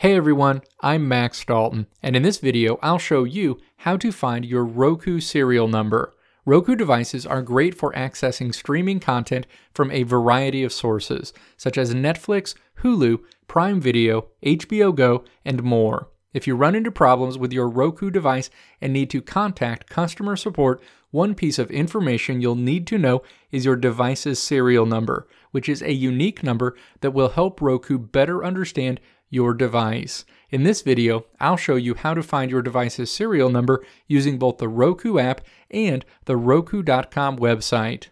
Hey everyone, I'm Max Dalton, and in this video I'll show you how to find your Roku serial number. Roku devices are great for accessing streaming content from a variety of sources, such as Netflix, Hulu, Prime Video, HBO Go, and more. If you run into problems with your Roku device and need to contact customer support, one piece of information you'll need to know is your device's serial number, which is a unique number that will help Roku better understand your device. In this video, I'll show you how to find your device's serial number using both the Roku app and the Roku.com website.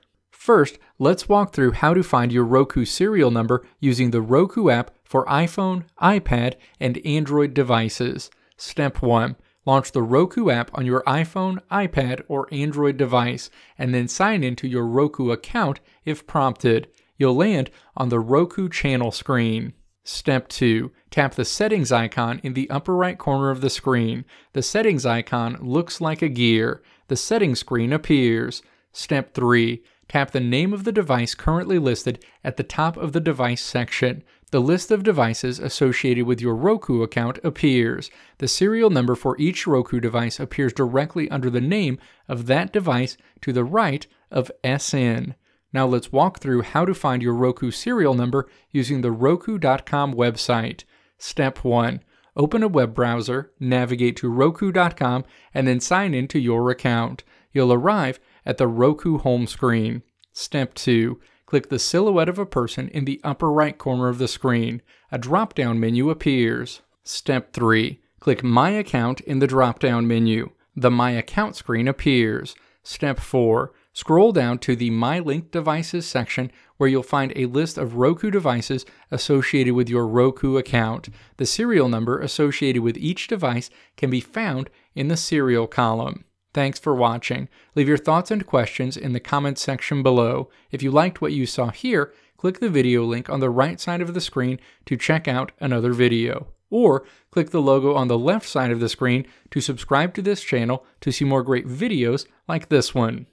First, let's walk through how to find your Roku serial number using the Roku app for iPhone, iPad, and Android devices. Step 1. Launch the Roku app on your iPhone, iPad, or Android device, and then sign into your Roku account if prompted. You'll land on the Roku channel screen. Step 2. Tap the settings icon in the upper right corner of the screen. The settings icon looks like a gear. The settings screen appears. Step 3 tap the name of the device currently listed at the top of the device section. The list of devices associated with your Roku account appears. The serial number for each Roku device appears directly under the name of that device to the right of SN. Now let's walk through how to find your Roku serial number using the Roku.com website. Step 1. Open a web browser, navigate to Roku.com, and then sign in to your account. You'll arrive at the Roku home screen. Step 2. Click the silhouette of a person in the upper right corner of the screen. A drop down menu appears. Step 3. Click My Account in the drop down menu. The My Account screen appears. Step 4. Scroll down to the My Link Devices section where you'll find a list of Roku devices associated with your Roku account. The serial number associated with each device can be found in the serial column. Thanks for watching. Leave your thoughts and questions in the comments section below. If you liked what you saw here, click the video link on the right side of the screen to check out another video. Or click the logo on the left side of the screen to subscribe to this channel to see more great videos like this one.